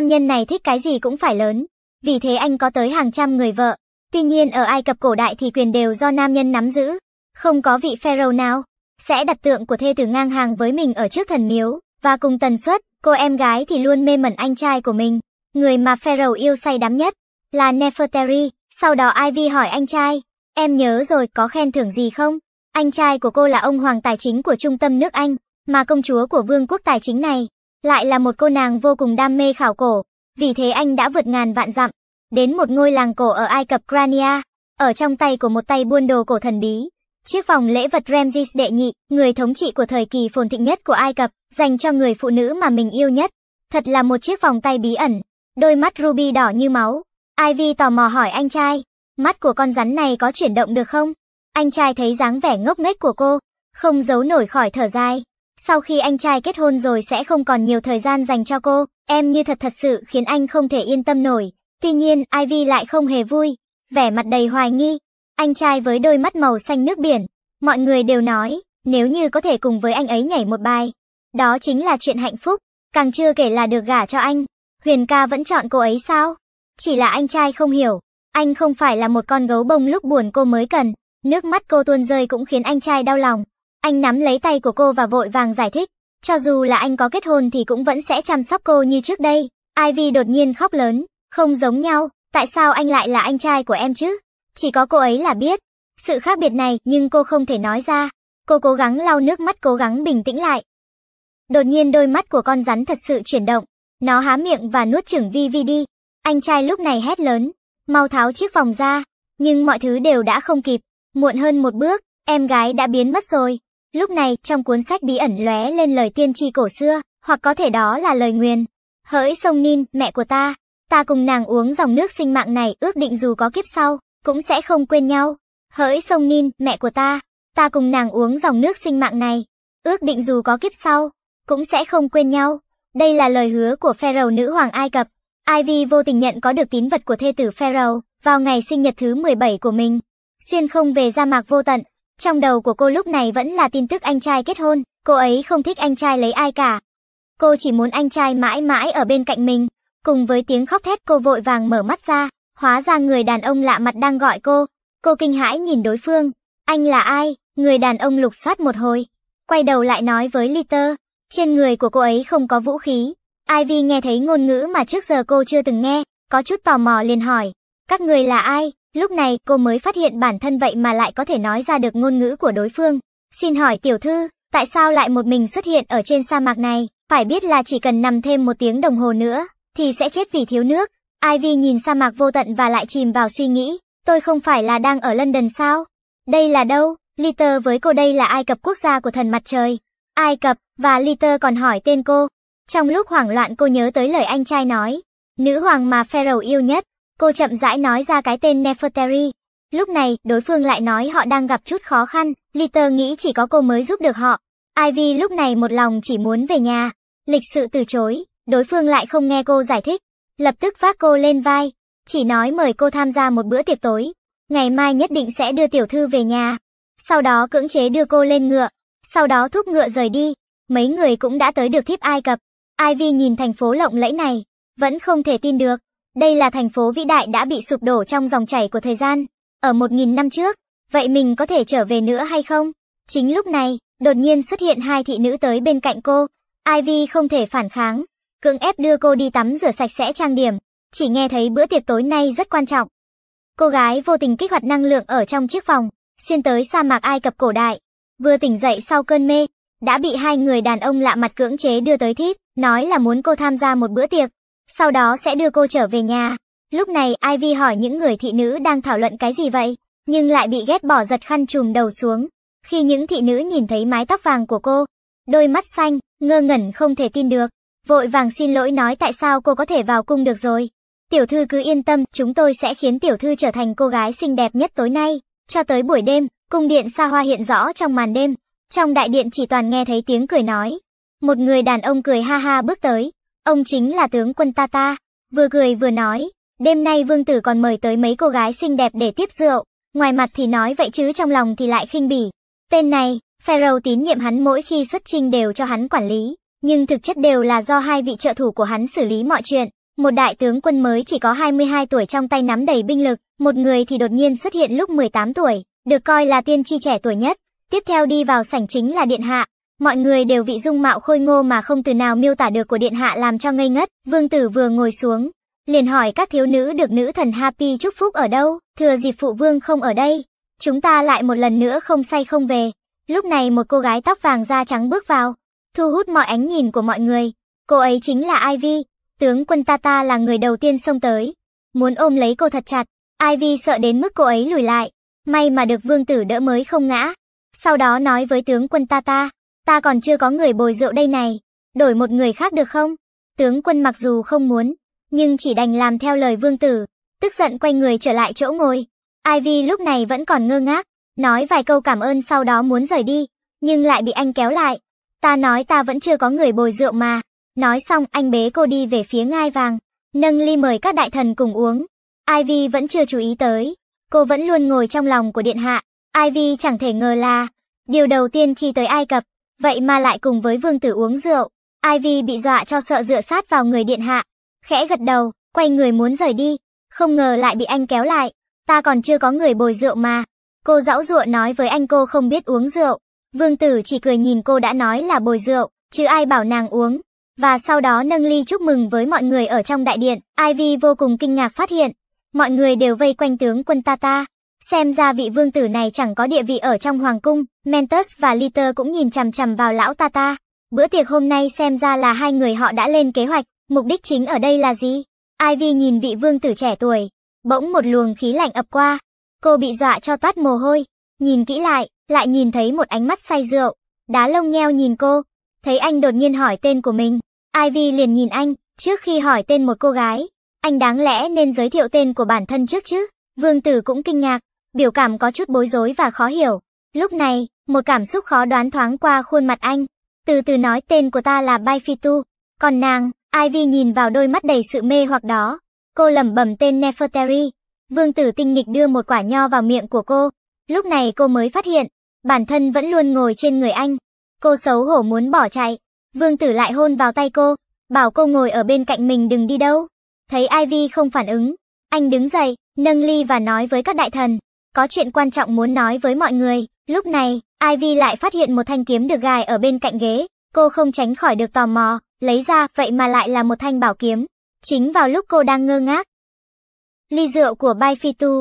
Nam nhân này thích cái gì cũng phải lớn, vì thế anh có tới hàng trăm người vợ. Tuy nhiên ở Ai Cập cổ đại thì quyền đều do nam nhân nắm giữ, không có vị pharaoh nào sẽ đặt tượng của thê tử ngang hàng với mình ở trước thần miếu, và cùng tần suất, cô em gái thì luôn mê mẩn anh trai của mình. Người mà pharaoh yêu say đắm nhất là Nefertari, sau đó Ivy hỏi anh trai, em nhớ rồi có khen thưởng gì không? Anh trai của cô là ông hoàng tài chính của trung tâm nước Anh, mà công chúa của vương quốc tài chính này lại là một cô nàng vô cùng đam mê khảo cổ, vì thế anh đã vượt ngàn vạn dặm, đến một ngôi làng cổ ở Ai Cập Crania, ở trong tay của một tay buôn đồ cổ thần bí. Chiếc vòng lễ vật Ramses đệ nhị, người thống trị của thời kỳ phồn thịnh nhất của Ai Cập, dành cho người phụ nữ mà mình yêu nhất. Thật là một chiếc vòng tay bí ẩn, đôi mắt ruby đỏ như máu. Ivy tò mò hỏi anh trai, mắt của con rắn này có chuyển động được không? Anh trai thấy dáng vẻ ngốc nghếch của cô, không giấu nổi khỏi thở dài. Sau khi anh trai kết hôn rồi sẽ không còn nhiều thời gian dành cho cô, em như thật thật sự khiến anh không thể yên tâm nổi. Tuy nhiên, Ivy lại không hề vui, vẻ mặt đầy hoài nghi. Anh trai với đôi mắt màu xanh nước biển, mọi người đều nói, nếu như có thể cùng với anh ấy nhảy một bài, đó chính là chuyện hạnh phúc, càng chưa kể là được gả cho anh. Huyền ca vẫn chọn cô ấy sao? Chỉ là anh trai không hiểu, anh không phải là một con gấu bông lúc buồn cô mới cần, nước mắt cô tuôn rơi cũng khiến anh trai đau lòng. Anh nắm lấy tay của cô và vội vàng giải thích, cho dù là anh có kết hôn thì cũng vẫn sẽ chăm sóc cô như trước đây. Ivy đột nhiên khóc lớn, không giống nhau, tại sao anh lại là anh trai của em chứ? Chỉ có cô ấy là biết. Sự khác biệt này nhưng cô không thể nói ra. Cô cố gắng lau nước mắt cố gắng bình tĩnh lại. Đột nhiên đôi mắt của con rắn thật sự chuyển động. Nó há miệng và nuốt chửng Vivi đi. Anh trai lúc này hét lớn. Mau tháo chiếc vòng ra. Nhưng mọi thứ đều đã không kịp. Muộn hơn một bước, em gái đã biến mất rồi. Lúc này, trong cuốn sách bí ẩn lóe lên lời tiên tri cổ xưa, hoặc có thể đó là lời nguyền. Hỡi sông Nin, mẹ của ta, ta cùng nàng uống dòng nước sinh mạng này ước định dù có kiếp sau, cũng sẽ không quên nhau. Hỡi sông Nin, mẹ của ta, ta cùng nàng uống dòng nước sinh mạng này, ước định dù có kiếp sau, cũng sẽ không quên nhau. Đây là lời hứa của Pharaoh nữ hoàng Ai Cập. Ivy vô tình nhận có được tín vật của thê tử Pharaoh vào ngày sinh nhật thứ 17 của mình. Xuyên không về ra mạc vô tận, trong đầu của cô lúc này vẫn là tin tức anh trai kết hôn, cô ấy không thích anh trai lấy ai cả. Cô chỉ muốn anh trai mãi mãi ở bên cạnh mình. Cùng với tiếng khóc thét cô vội vàng mở mắt ra, hóa ra người đàn ông lạ mặt đang gọi cô. Cô kinh hãi nhìn đối phương. Anh là ai? Người đàn ông lục soát một hồi. Quay đầu lại nói với Liter, trên người của cô ấy không có vũ khí. Ivy nghe thấy ngôn ngữ mà trước giờ cô chưa từng nghe, có chút tò mò liền hỏi, các người là ai? Lúc này cô mới phát hiện bản thân vậy mà lại có thể nói ra được ngôn ngữ của đối phương. Xin hỏi tiểu thư, tại sao lại một mình xuất hiện ở trên sa mạc này? Phải biết là chỉ cần nằm thêm một tiếng đồng hồ nữa, thì sẽ chết vì thiếu nước. Ivy nhìn sa mạc vô tận và lại chìm vào suy nghĩ. Tôi không phải là đang ở London sao? Đây là đâu? Liter với cô đây là Ai Cập quốc gia của thần mặt trời. Ai Cập, và Liter còn hỏi tên cô. Trong lúc hoảng loạn cô nhớ tới lời anh trai nói. Nữ hoàng mà Pharaoh yêu nhất, Cô chậm rãi nói ra cái tên Nefertari. Lúc này, đối phương lại nói họ đang gặp chút khó khăn, Liter nghĩ chỉ có cô mới giúp được họ. Ivy lúc này một lòng chỉ muốn về nhà. Lịch sự từ chối, đối phương lại không nghe cô giải thích. Lập tức vác cô lên vai, chỉ nói mời cô tham gia một bữa tiệc tối. Ngày mai nhất định sẽ đưa tiểu thư về nhà. Sau đó cưỡng chế đưa cô lên ngựa, sau đó thúc ngựa rời đi. Mấy người cũng đã tới được thiếp Ai Cập. Ivy nhìn thành phố lộng lẫy này, vẫn không thể tin được. Đây là thành phố vĩ đại đã bị sụp đổ trong dòng chảy của thời gian. Ở một nghìn năm trước, vậy mình có thể trở về nữa hay không? Chính lúc này, đột nhiên xuất hiện hai thị nữ tới bên cạnh cô. Ivy không thể phản kháng, cưỡng ép đưa cô đi tắm rửa sạch sẽ trang điểm. Chỉ nghe thấy bữa tiệc tối nay rất quan trọng. Cô gái vô tình kích hoạt năng lượng ở trong chiếc phòng, xuyên tới sa mạc Ai Cập cổ đại. Vừa tỉnh dậy sau cơn mê, đã bị hai người đàn ông lạ mặt cưỡng chế đưa tới thiếp, nói là muốn cô tham gia một bữa tiệc sau đó sẽ đưa cô trở về nhà. Lúc này Ivy hỏi những người thị nữ đang thảo luận cái gì vậy, nhưng lại bị ghét bỏ giật khăn trùm đầu xuống. Khi những thị nữ nhìn thấy mái tóc vàng của cô, đôi mắt xanh, ngơ ngẩn không thể tin được, vội vàng xin lỗi nói tại sao cô có thể vào cung được rồi. Tiểu thư cứ yên tâm, chúng tôi sẽ khiến tiểu thư trở thành cô gái xinh đẹp nhất tối nay. Cho tới buổi đêm, cung điện xa hoa hiện rõ trong màn đêm. Trong đại điện chỉ toàn nghe thấy tiếng cười nói. Một người đàn ông cười ha ha bước tới, Ông chính là tướng quân ta ta, vừa cười vừa nói, đêm nay vương tử còn mời tới mấy cô gái xinh đẹp để tiếp rượu, ngoài mặt thì nói vậy chứ trong lòng thì lại khinh bỉ. Tên này, Pharaoh tín nhiệm hắn mỗi khi xuất trình đều cho hắn quản lý, nhưng thực chất đều là do hai vị trợ thủ của hắn xử lý mọi chuyện. Một đại tướng quân mới chỉ có 22 tuổi trong tay nắm đầy binh lực, một người thì đột nhiên xuất hiện lúc 18 tuổi, được coi là tiên tri trẻ tuổi nhất. Tiếp theo đi vào sảnh chính là điện hạ, Mọi người đều vị dung mạo khôi ngô mà không từ nào miêu tả được của điện hạ làm cho ngây ngất, vương tử vừa ngồi xuống, liền hỏi các thiếu nữ được nữ thần Happy chúc phúc ở đâu, thừa dịp phụ vương không ở đây, chúng ta lại một lần nữa không say không về. Lúc này một cô gái tóc vàng da trắng bước vào, thu hút mọi ánh nhìn của mọi người. Cô ấy chính là Ivy, tướng quân Tata là người đầu tiên xông tới, muốn ôm lấy cô thật chặt. Ivy sợ đến mức cô ấy lùi lại, may mà được vương tử đỡ mới không ngã. Sau đó nói với tướng quân Tata, Ta còn chưa có người bồi rượu đây này, đổi một người khác được không? Tướng quân mặc dù không muốn, nhưng chỉ đành làm theo lời vương tử, tức giận quay người trở lại chỗ ngồi. Ivy lúc này vẫn còn ngơ ngác, nói vài câu cảm ơn sau đó muốn rời đi, nhưng lại bị anh kéo lại. Ta nói ta vẫn chưa có người bồi rượu mà. Nói xong anh bế cô đi về phía ngai vàng, nâng ly mời các đại thần cùng uống. Ivy vẫn chưa chú ý tới, cô vẫn luôn ngồi trong lòng của điện hạ. Ivy chẳng thể ngờ là, điều đầu tiên khi tới Ai Cập, vậy mà lại cùng với vương tử uống rượu. Ivy bị dọa cho sợ dựa sát vào người điện hạ, khẽ gật đầu, quay người muốn rời đi, không ngờ lại bị anh kéo lại, ta còn chưa có người bồi rượu mà. Cô dõng dụa nói với anh cô không biết uống rượu, vương tử chỉ cười nhìn cô đã nói là bồi rượu, chứ ai bảo nàng uống. Và sau đó nâng ly chúc mừng với mọi người ở trong đại điện, Ivy vô cùng kinh ngạc phát hiện, mọi người đều vây quanh tướng quân ta ta. Xem ra vị vương tử này chẳng có địa vị ở trong hoàng cung, Mentus và Liter cũng nhìn chằm chằm vào lão ta ta. Bữa tiệc hôm nay xem ra là hai người họ đã lên kế hoạch, mục đích chính ở đây là gì? Ivy nhìn vị vương tử trẻ tuổi, bỗng một luồng khí lạnh ập qua. Cô bị dọa cho toát mồ hôi, nhìn kỹ lại, lại nhìn thấy một ánh mắt say rượu. Đá lông nheo nhìn cô, thấy anh đột nhiên hỏi tên của mình. Ivy liền nhìn anh, trước khi hỏi tên một cô gái. Anh đáng lẽ nên giới thiệu tên của bản thân trước chứ. Vương tử cũng kinh ngạc, biểu cảm có chút bối rối và khó hiểu. Lúc này, một cảm xúc khó đoán thoáng qua khuôn mặt anh. Từ từ nói tên của ta là Bai Phi Tu. Còn nàng, Ivy nhìn vào đôi mắt đầy sự mê hoặc đó. Cô lẩm bẩm tên Nefertari. Vương tử tinh nghịch đưa một quả nho vào miệng của cô. Lúc này cô mới phát hiện, bản thân vẫn luôn ngồi trên người anh. Cô xấu hổ muốn bỏ chạy. Vương tử lại hôn vào tay cô, bảo cô ngồi ở bên cạnh mình đừng đi đâu. Thấy Ivy không phản ứng, anh đứng dậy, nâng ly và nói với các đại thần có chuyện quan trọng muốn nói với mọi người. Lúc này, Ivy lại phát hiện một thanh kiếm được gài ở bên cạnh ghế. Cô không tránh khỏi được tò mò, lấy ra, vậy mà lại là một thanh bảo kiếm. Chính vào lúc cô đang ngơ ngác. Ly rượu của Bai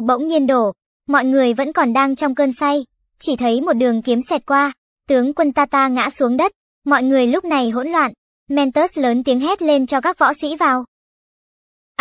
bỗng nhiên đổ. Mọi người vẫn còn đang trong cơn say. Chỉ thấy một đường kiếm xẹt qua. Tướng quân Tata ngã xuống đất. Mọi người lúc này hỗn loạn. Mentus lớn tiếng hét lên cho các võ sĩ vào.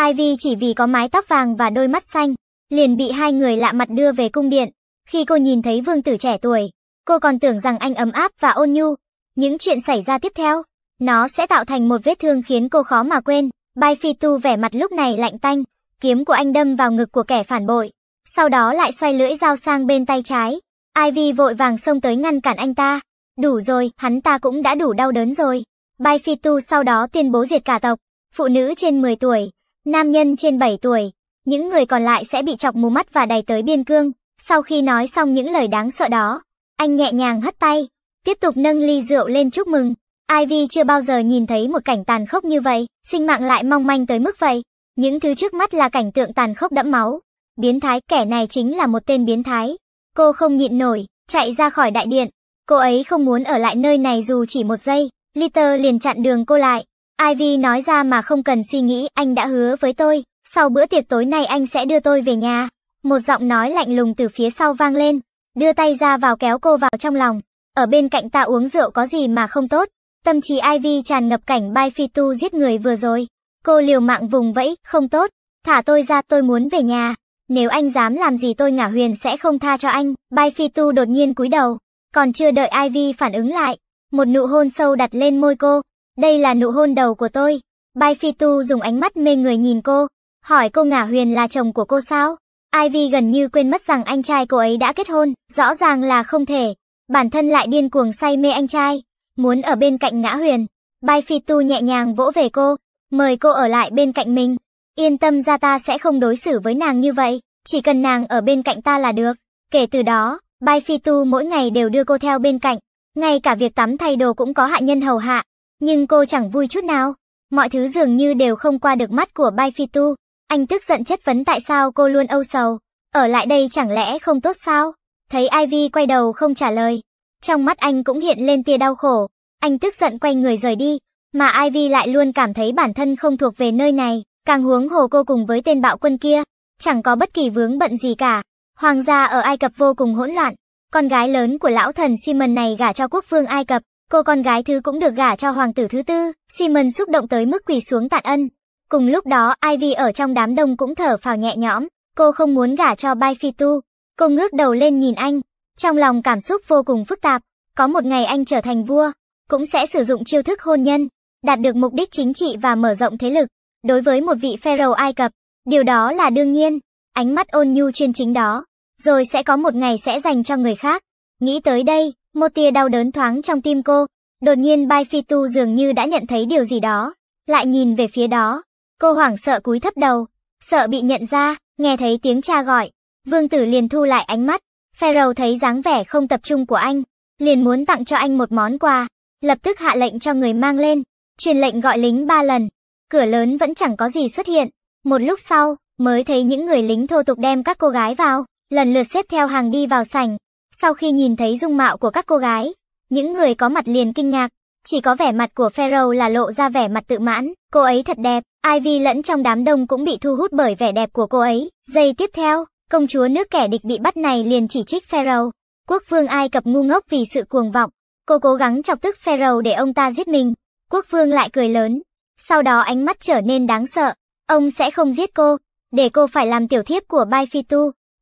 Ivy chỉ vì có mái tóc vàng và đôi mắt xanh, liền bị hai người lạ mặt đưa về cung điện. Khi cô nhìn thấy vương tử trẻ tuổi, cô còn tưởng rằng anh ấm áp và ôn nhu. Những chuyện xảy ra tiếp theo, nó sẽ tạo thành một vết thương khiến cô khó mà quên. Bai Phi Tu vẻ mặt lúc này lạnh tanh, kiếm của anh đâm vào ngực của kẻ phản bội, sau đó lại xoay lưỡi dao sang bên tay trái. Ivy vội vàng xông tới ngăn cản anh ta. Đủ rồi, hắn ta cũng đã đủ đau đớn rồi. Bai Phi Tu sau đó tuyên bố diệt cả tộc, phụ nữ trên 10 tuổi, nam nhân trên 7 tuổi, những người còn lại sẽ bị chọc mù mắt và đày tới biên cương. Sau khi nói xong những lời đáng sợ đó, anh nhẹ nhàng hất tay, tiếp tục nâng ly rượu lên chúc mừng. Ivy chưa bao giờ nhìn thấy một cảnh tàn khốc như vậy, sinh mạng lại mong manh tới mức vậy. Những thứ trước mắt là cảnh tượng tàn khốc đẫm máu. Biến thái kẻ này chính là một tên biến thái. Cô không nhịn nổi, chạy ra khỏi đại điện. Cô ấy không muốn ở lại nơi này dù chỉ một giây. Litter liền chặn đường cô lại. Ivy nói ra mà không cần suy nghĩ anh đã hứa với tôi, sau bữa tiệc tối nay anh sẽ đưa tôi về nhà. Một giọng nói lạnh lùng từ phía sau vang lên. Đưa tay ra vào kéo cô vào trong lòng. Ở bên cạnh ta uống rượu có gì mà không tốt. Tâm trí Ivy tràn ngập cảnh bay Phi Tu giết người vừa rồi. Cô liều mạng vùng vẫy, không tốt. Thả tôi ra tôi muốn về nhà. Nếu anh dám làm gì tôi ngả huyền sẽ không tha cho anh. bay Phi Tu đột nhiên cúi đầu. Còn chưa đợi Ivy phản ứng lại. Một nụ hôn sâu đặt lên môi cô. Đây là nụ hôn đầu của tôi. bay Phi Tu dùng ánh mắt mê người nhìn cô hỏi cô Ngả Huyền là chồng của cô sao? Ivy gần như quên mất rằng anh trai cô ấy đã kết hôn, rõ ràng là không thể. Bản thân lại điên cuồng say mê anh trai, muốn ở bên cạnh Ngã Huyền. Bai Phi Tu nhẹ nhàng vỗ về cô, mời cô ở lại bên cạnh mình. Yên tâm ra ta sẽ không đối xử với nàng như vậy, chỉ cần nàng ở bên cạnh ta là được. Kể từ đó, Bai Phi Tu mỗi ngày đều đưa cô theo bên cạnh. Ngay cả việc tắm thay đồ cũng có hạ nhân hầu hạ, nhưng cô chẳng vui chút nào. Mọi thứ dường như đều không qua được mắt của Bai Phi Tu. Anh tức giận chất vấn tại sao cô luôn âu sầu. Ở lại đây chẳng lẽ không tốt sao? Thấy Ivy quay đầu không trả lời. Trong mắt anh cũng hiện lên tia đau khổ. Anh tức giận quay người rời đi. Mà Ivy lại luôn cảm thấy bản thân không thuộc về nơi này. Càng huống hồ cô cùng với tên bạo quân kia. Chẳng có bất kỳ vướng bận gì cả. Hoàng gia ở Ai Cập vô cùng hỗn loạn. Con gái lớn của lão thần Simon này gả cho quốc vương Ai Cập. Cô con gái thứ cũng được gả cho hoàng tử thứ tư. Simon xúc động tới mức quỳ xuống tạ ân. Cùng lúc đó Ivy ở trong đám đông cũng thở phào nhẹ nhõm, cô không muốn gả cho Bai Phi Tu. Cô ngước đầu lên nhìn anh, trong lòng cảm xúc vô cùng phức tạp, có một ngày anh trở thành vua, cũng sẽ sử dụng chiêu thức hôn nhân, đạt được mục đích chính trị và mở rộng thế lực. Đối với một vị pharaoh Ai Cập, điều đó là đương nhiên, ánh mắt ôn nhu chuyên chính đó, rồi sẽ có một ngày sẽ dành cho người khác. Nghĩ tới đây, một tia đau đớn thoáng trong tim cô, đột nhiên Bai Phi Tu dường như đã nhận thấy điều gì đó, lại nhìn về phía đó, Cô hoảng sợ cúi thấp đầu, sợ bị nhận ra, nghe thấy tiếng cha gọi. Vương tử liền thu lại ánh mắt, Pharaoh thấy dáng vẻ không tập trung của anh, liền muốn tặng cho anh một món quà, lập tức hạ lệnh cho người mang lên, truyền lệnh gọi lính ba lần. Cửa lớn vẫn chẳng có gì xuất hiện, một lúc sau, mới thấy những người lính thô tục đem các cô gái vào, lần lượt xếp theo hàng đi vào sảnh. Sau khi nhìn thấy dung mạo của các cô gái, những người có mặt liền kinh ngạc, chỉ có vẻ mặt của Pharaoh là lộ ra vẻ mặt tự mãn, cô ấy thật đẹp, Ivy lẫn trong đám đông cũng bị thu hút bởi vẻ đẹp của cô ấy. Giây tiếp theo, công chúa nước kẻ địch bị bắt này liền chỉ trích Pharaoh. Quốc vương Ai Cập ngu ngốc vì sự cuồng vọng, cô cố gắng chọc tức Pharaoh để ông ta giết mình. Quốc vương lại cười lớn, sau đó ánh mắt trở nên đáng sợ, ông sẽ không giết cô, để cô phải làm tiểu thiếp của Bai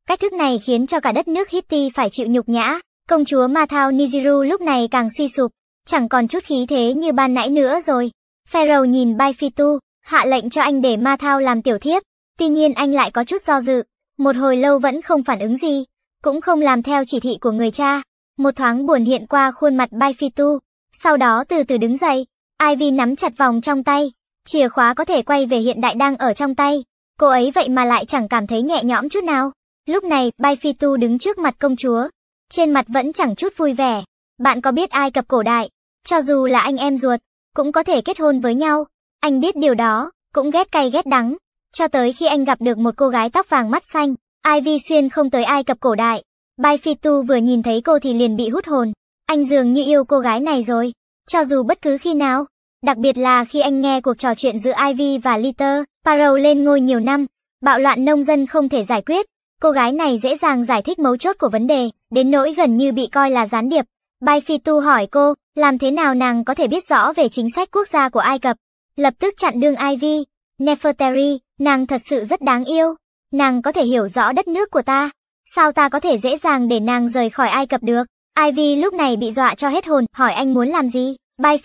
Cách thức này khiến cho cả đất nước Hitti phải chịu nhục nhã. Công chúa Mathau Niziru lúc này càng suy sụp, chẳng còn chút khí thế như ban nãy nữa rồi. Pharaoh nhìn Bai Phi Tu, hạ lệnh cho anh để Ma Thao làm tiểu thiếp, tuy nhiên anh lại có chút do dự, một hồi lâu vẫn không phản ứng gì, cũng không làm theo chỉ thị của người cha. Một thoáng buồn hiện qua khuôn mặt Bai Phi Tu, sau đó từ từ đứng dậy, Ivy nắm chặt vòng trong tay, chìa khóa có thể quay về hiện đại đang ở trong tay, cô ấy vậy mà lại chẳng cảm thấy nhẹ nhõm chút nào. Lúc này, Bai Phi Tu đứng trước mặt công chúa, trên mặt vẫn chẳng chút vui vẻ. Bạn có biết Ai Cập cổ đại, cho dù là anh em ruột, cũng có thể kết hôn với nhau. Anh biết điều đó, cũng ghét cay ghét đắng. Cho tới khi anh gặp được một cô gái tóc vàng mắt xanh, Ivy xuyên không tới Ai Cập cổ đại. Bai Phi Tu vừa nhìn thấy cô thì liền bị hút hồn. Anh dường như yêu cô gái này rồi. Cho dù bất cứ khi nào, đặc biệt là khi anh nghe cuộc trò chuyện giữa Ivy và Liter, Parrow lên ngôi nhiều năm, bạo loạn nông dân không thể giải quyết. Cô gái này dễ dàng giải thích mấu chốt của vấn đề, đến nỗi gần như bị coi là gián điệp. Bai Phi Tu hỏi cô, làm thế nào nàng có thể biết rõ về chính sách quốc gia của Ai Cập? Lập tức chặn đường Ivy, Nefertari, nàng thật sự rất đáng yêu. Nàng có thể hiểu rõ đất nước của ta. Sao ta có thể dễ dàng để nàng rời khỏi Ai Cập được? Ivy lúc này bị dọa cho hết hồn, hỏi anh muốn làm gì? Bai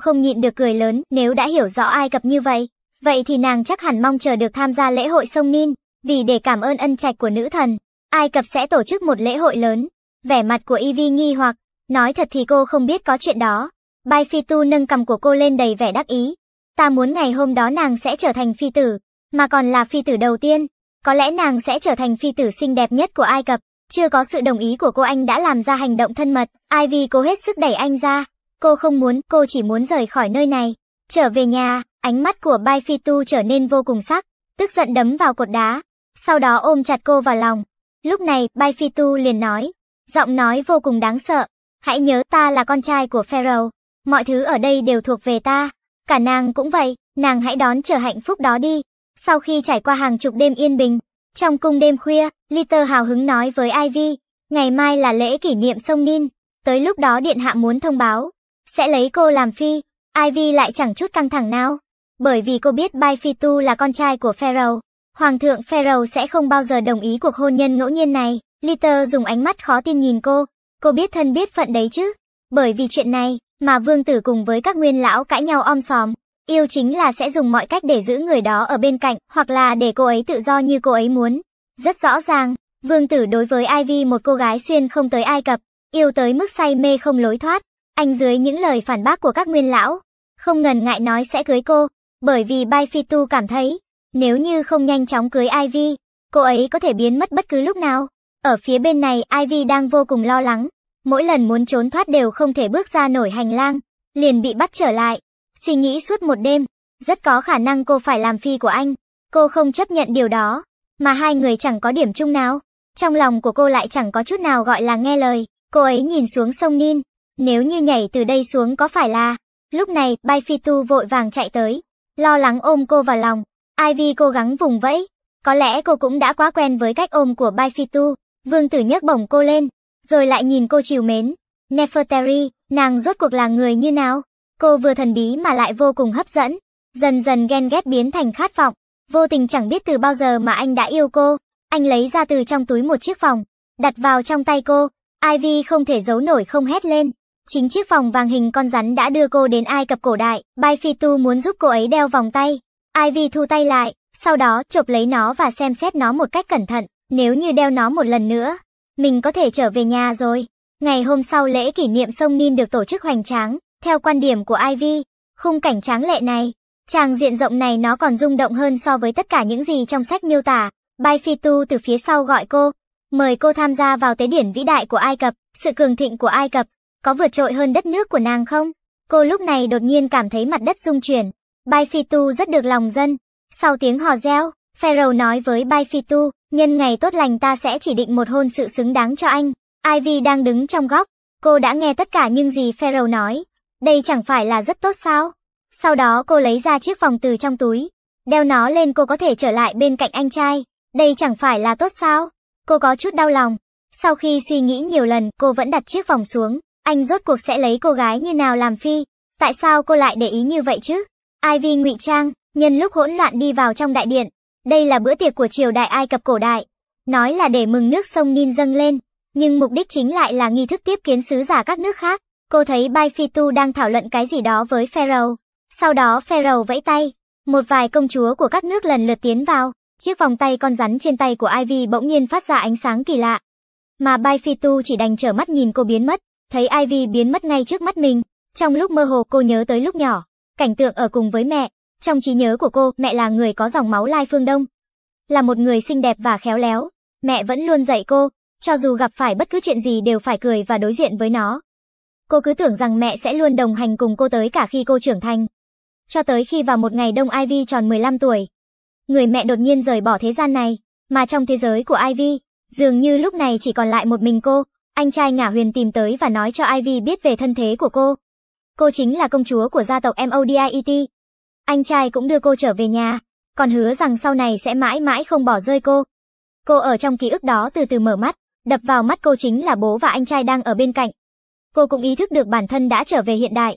không nhịn được cười lớn, nếu đã hiểu rõ Ai Cập như vậy, vậy thì nàng chắc hẳn mong chờ được tham gia lễ hội sông Nin, vì để cảm ơn ân trạch của nữ thần, Ai Cập sẽ tổ chức một lễ hội lớn. Vẻ mặt của Ivy nghi hoặc, Nói thật thì cô không biết có chuyện đó. Bai Phi Tu nâng cầm của cô lên đầy vẻ đắc ý. Ta muốn ngày hôm đó nàng sẽ trở thành phi tử, mà còn là phi tử đầu tiên. Có lẽ nàng sẽ trở thành phi tử xinh đẹp nhất của Ai Cập. Chưa có sự đồng ý của cô anh đã làm ra hành động thân mật. Ivy cố hết sức đẩy anh ra. Cô không muốn, cô chỉ muốn rời khỏi nơi này. Trở về nhà, ánh mắt của Bai Phi Tu trở nên vô cùng sắc, tức giận đấm vào cột đá. Sau đó ôm chặt cô vào lòng. Lúc này, Bai Phi Tu liền nói. Giọng nói vô cùng đáng sợ, hãy nhớ ta là con trai của Pharaoh, mọi thứ ở đây đều thuộc về ta, cả nàng cũng vậy, nàng hãy đón chờ hạnh phúc đó đi. Sau khi trải qua hàng chục đêm yên bình, trong cung đêm khuya, Liter hào hứng nói với Ivy, ngày mai là lễ kỷ niệm sông Nin, tới lúc đó điện hạ muốn thông báo, sẽ lấy cô làm phi, Ivy lại chẳng chút căng thẳng nào, bởi vì cô biết Bai Phi Tu là con trai của Pharaoh. Hoàng thượng Pharaoh sẽ không bao giờ đồng ý cuộc hôn nhân ngẫu nhiên này. Liter dùng ánh mắt khó tin nhìn cô, cô biết thân biết phận đấy chứ. Bởi vì chuyện này, mà vương tử cùng với các nguyên lão cãi nhau om sòm. Yêu chính là sẽ dùng mọi cách để giữ người đó ở bên cạnh, hoặc là để cô ấy tự do như cô ấy muốn. Rất rõ ràng, vương tử đối với Ivy một cô gái xuyên không tới Ai Cập, yêu tới mức say mê không lối thoát. Anh dưới những lời phản bác của các nguyên lão, không ngần ngại nói sẽ cưới cô, bởi vì Bai Fitu cảm thấy, nếu như không nhanh chóng cưới Ivy, cô ấy có thể biến mất bất cứ lúc nào. Ở phía bên này Ivy đang vô cùng lo lắng, mỗi lần muốn trốn thoát đều không thể bước ra nổi hành lang, liền bị bắt trở lại. Suy nghĩ suốt một đêm, rất có khả năng cô phải làm phi của anh. Cô không chấp nhận điều đó, mà hai người chẳng có điểm chung nào. Trong lòng của cô lại chẳng có chút nào gọi là nghe lời. Cô ấy nhìn xuống sông Nin, nếu như nhảy từ đây xuống có phải là... Lúc này, Bai Phi Tu vội vàng chạy tới, lo lắng ôm cô vào lòng. Ivy cố gắng vùng vẫy, có lẽ cô cũng đã quá quen với cách ôm của Bai Phi Tu. Vương tử nhấc bổng cô lên, rồi lại nhìn cô chiều mến. Nefertari, nàng rốt cuộc là người như nào? Cô vừa thần bí mà lại vô cùng hấp dẫn. Dần dần ghen ghét biến thành khát vọng. Vô tình chẳng biết từ bao giờ mà anh đã yêu cô. Anh lấy ra từ trong túi một chiếc vòng, đặt vào trong tay cô. Ivy không thể giấu nổi không hét lên. Chính chiếc vòng vàng hình con rắn đã đưa cô đến Ai Cập cổ đại. Bai muốn giúp cô ấy đeo vòng tay. Ivy thu tay lại, sau đó chộp lấy nó và xem xét nó một cách cẩn thận. Nếu như đeo nó một lần nữa, mình có thể trở về nhà rồi. Ngày hôm sau lễ kỷ niệm sông Nin được tổ chức hoành tráng, theo quan điểm của Ivy, khung cảnh tráng lệ này, tràng diện rộng này nó còn rung động hơn so với tất cả những gì trong sách miêu tả. Bai Fitu từ phía sau gọi cô, mời cô tham gia vào tế điển vĩ đại của Ai Cập, sự cường thịnh của Ai Cập, có vượt trội hơn đất nước của nàng không? Cô lúc này đột nhiên cảm thấy mặt đất rung chuyển. Bai Fitu rất được lòng dân. Sau tiếng hò reo, Pharaoh nói với Bai nhân ngày tốt lành ta sẽ chỉ định một hôn sự xứng đáng cho anh. Ivy đang đứng trong góc, cô đã nghe tất cả những gì Pharaoh nói. Đây chẳng phải là rất tốt sao? Sau đó cô lấy ra chiếc vòng từ trong túi. Đeo nó lên cô có thể trở lại bên cạnh anh trai. Đây chẳng phải là tốt sao? Cô có chút đau lòng. Sau khi suy nghĩ nhiều lần, cô vẫn đặt chiếc vòng xuống. Anh rốt cuộc sẽ lấy cô gái như nào làm phi? Tại sao cô lại để ý như vậy chứ? Ivy ngụy trang, nhân lúc hỗn loạn đi vào trong đại điện. Đây là bữa tiệc của triều đại Ai Cập cổ đại. Nói là để mừng nước sông Nin dâng lên, nhưng mục đích chính lại là nghi thức tiếp kiến sứ giả các nước khác. Cô thấy Bai Phi-tu đang thảo luận cái gì đó với Pharaoh. Sau đó Pharaoh vẫy tay, một vài công chúa của các nước lần lượt tiến vào. Chiếc vòng tay con rắn trên tay của Ivy bỗng nhiên phát ra ánh sáng kỳ lạ. Mà Bai Phi-tu chỉ đành trở mắt nhìn cô biến mất, thấy Ivy biến mất ngay trước mắt mình. Trong lúc mơ hồ cô nhớ tới lúc nhỏ, cảnh tượng ở cùng với mẹ, trong trí nhớ của cô, mẹ là người có dòng máu lai phương Đông. Là một người xinh đẹp và khéo léo, mẹ vẫn luôn dạy cô, cho dù gặp phải bất cứ chuyện gì đều phải cười và đối diện với nó. Cô cứ tưởng rằng mẹ sẽ luôn đồng hành cùng cô tới cả khi cô trưởng thành. Cho tới khi vào một ngày Đông Ivy tròn 15 tuổi, người mẹ đột nhiên rời bỏ thế gian này, mà trong thế giới của Ivy, dường như lúc này chỉ còn lại một mình cô, anh trai ngả huyền tìm tới và nói cho Ivy biết về thân thế của cô. Cô chính là công chúa của gia tộc MODIET, anh trai cũng đưa cô trở về nhà, còn hứa rằng sau này sẽ mãi mãi không bỏ rơi cô. Cô ở trong ký ức đó từ từ mở mắt, đập vào mắt cô chính là bố và anh trai đang ở bên cạnh. Cô cũng ý thức được bản thân đã trở về hiện đại.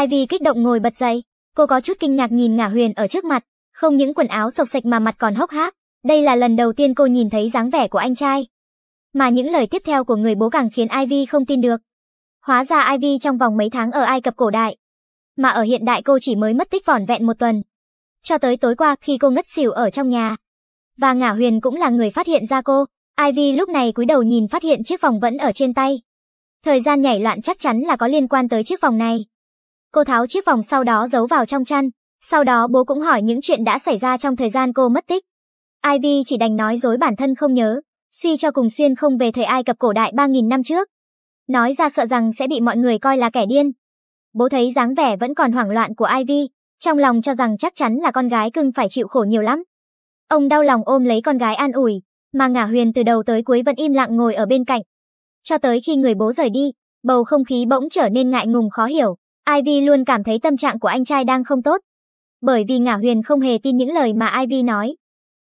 Ivy kích động ngồi bật dậy, cô có chút kinh ngạc nhìn ngả huyền ở trước mặt, không những quần áo sộc sạch mà mặt còn hốc hác. Đây là lần đầu tiên cô nhìn thấy dáng vẻ của anh trai. Mà những lời tiếp theo của người bố càng khiến Ivy không tin được. Hóa ra Ivy trong vòng mấy tháng ở Ai Cập cổ đại, mà ở hiện đại cô chỉ mới mất tích vỏn vẹn một tuần. Cho tới tối qua khi cô ngất xỉu ở trong nhà. Và Ngả Huyền cũng là người phát hiện ra cô. Ivy lúc này cúi đầu nhìn phát hiện chiếc vòng vẫn ở trên tay. Thời gian nhảy loạn chắc chắn là có liên quan tới chiếc vòng này. Cô tháo chiếc vòng sau đó giấu vào trong chăn. Sau đó bố cũng hỏi những chuyện đã xảy ra trong thời gian cô mất tích. Ivy chỉ đành nói dối bản thân không nhớ, suy cho cùng xuyên không về thời Ai Cập cổ đại 3.000 năm trước. Nói ra sợ rằng sẽ bị mọi người coi là kẻ điên, Bố thấy dáng vẻ vẫn còn hoảng loạn của Ivy, trong lòng cho rằng chắc chắn là con gái cưng phải chịu khổ nhiều lắm. Ông đau lòng ôm lấy con gái an ủi, mà ngả huyền từ đầu tới cuối vẫn im lặng ngồi ở bên cạnh. Cho tới khi người bố rời đi, bầu không khí bỗng trở nên ngại ngùng khó hiểu. Ivy luôn cảm thấy tâm trạng của anh trai đang không tốt. Bởi vì ngả huyền không hề tin những lời mà Ivy nói.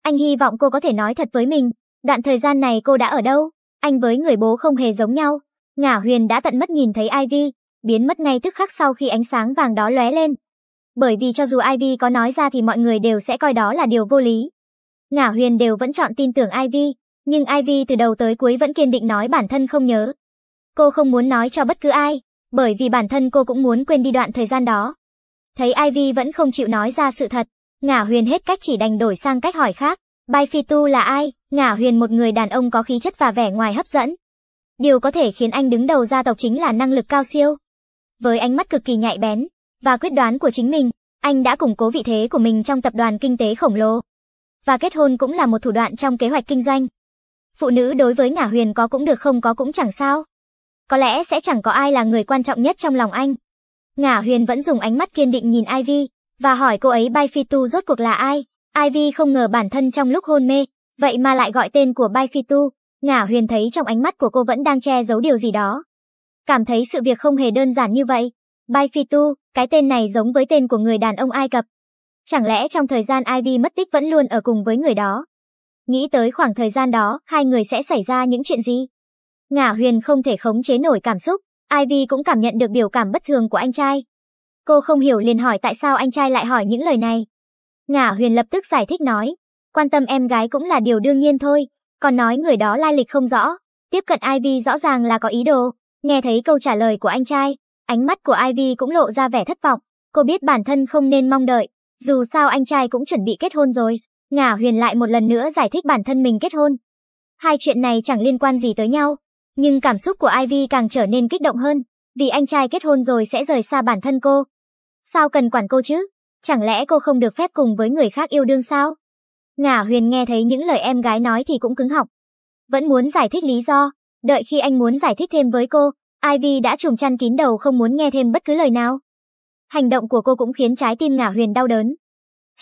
Anh hy vọng cô có thể nói thật với mình, đoạn thời gian này cô đã ở đâu, anh với người bố không hề giống nhau. Ngả huyền đã tận mắt nhìn thấy Ivy, biến mất ngay tức khắc sau khi ánh sáng vàng đó lóe lên. Bởi vì cho dù Ivy có nói ra thì mọi người đều sẽ coi đó là điều vô lý. Ngả huyền đều vẫn chọn tin tưởng Ivy, nhưng Ivy từ đầu tới cuối vẫn kiên định nói bản thân không nhớ. Cô không muốn nói cho bất cứ ai, bởi vì bản thân cô cũng muốn quên đi đoạn thời gian đó. Thấy Ivy vẫn không chịu nói ra sự thật, Ngả huyền hết cách chỉ đành đổi sang cách hỏi khác. Bai Phi Tu là ai? Ngả huyền một người đàn ông có khí chất và vẻ ngoài hấp dẫn. Điều có thể khiến anh đứng đầu gia tộc chính là năng lực cao siêu, với ánh mắt cực kỳ nhạy bén và quyết đoán của chính mình, anh đã củng cố vị thế của mình trong tập đoàn kinh tế khổng lồ. Và kết hôn cũng là một thủ đoạn trong kế hoạch kinh doanh. Phụ nữ đối với Ngả Huyền có cũng được không có cũng chẳng sao. Có lẽ sẽ chẳng có ai là người quan trọng nhất trong lòng anh. Ngả Huyền vẫn dùng ánh mắt kiên định nhìn Ivy và hỏi cô ấy Bai Phi Tu rốt cuộc là ai. Ivy không ngờ bản thân trong lúc hôn mê, vậy mà lại gọi tên của Bai Phi Tu. Ngả Huyền thấy trong ánh mắt của cô vẫn đang che giấu điều gì đó. Cảm thấy sự việc không hề đơn giản như vậy. Bai cái tên này giống với tên của người đàn ông Ai Cập. Chẳng lẽ trong thời gian Ivy mất tích vẫn luôn ở cùng với người đó? Nghĩ tới khoảng thời gian đó, hai người sẽ xảy ra những chuyện gì? Ngả huyền không thể khống chế nổi cảm xúc, Ivy cũng cảm nhận được biểu cảm bất thường của anh trai. Cô không hiểu liền hỏi tại sao anh trai lại hỏi những lời này. Ngả huyền lập tức giải thích nói, quan tâm em gái cũng là điều đương nhiên thôi, còn nói người đó lai lịch không rõ, tiếp cận Ivy rõ ràng là có ý đồ, Nghe thấy câu trả lời của anh trai, ánh mắt của Ivy cũng lộ ra vẻ thất vọng. Cô biết bản thân không nên mong đợi, dù sao anh trai cũng chuẩn bị kết hôn rồi. Ngả Huyền lại một lần nữa giải thích bản thân mình kết hôn. Hai chuyện này chẳng liên quan gì tới nhau, nhưng cảm xúc của Ivy càng trở nên kích động hơn, vì anh trai kết hôn rồi sẽ rời xa bản thân cô. Sao cần quản cô chứ? Chẳng lẽ cô không được phép cùng với người khác yêu đương sao? Ngả Huyền nghe thấy những lời em gái nói thì cũng cứng họng. Vẫn muốn giải thích lý do, Đợi khi anh muốn giải thích thêm với cô, Ivy đã trùng chăn kín đầu không muốn nghe thêm bất cứ lời nào. Hành động của cô cũng khiến trái tim ngả huyền đau đớn.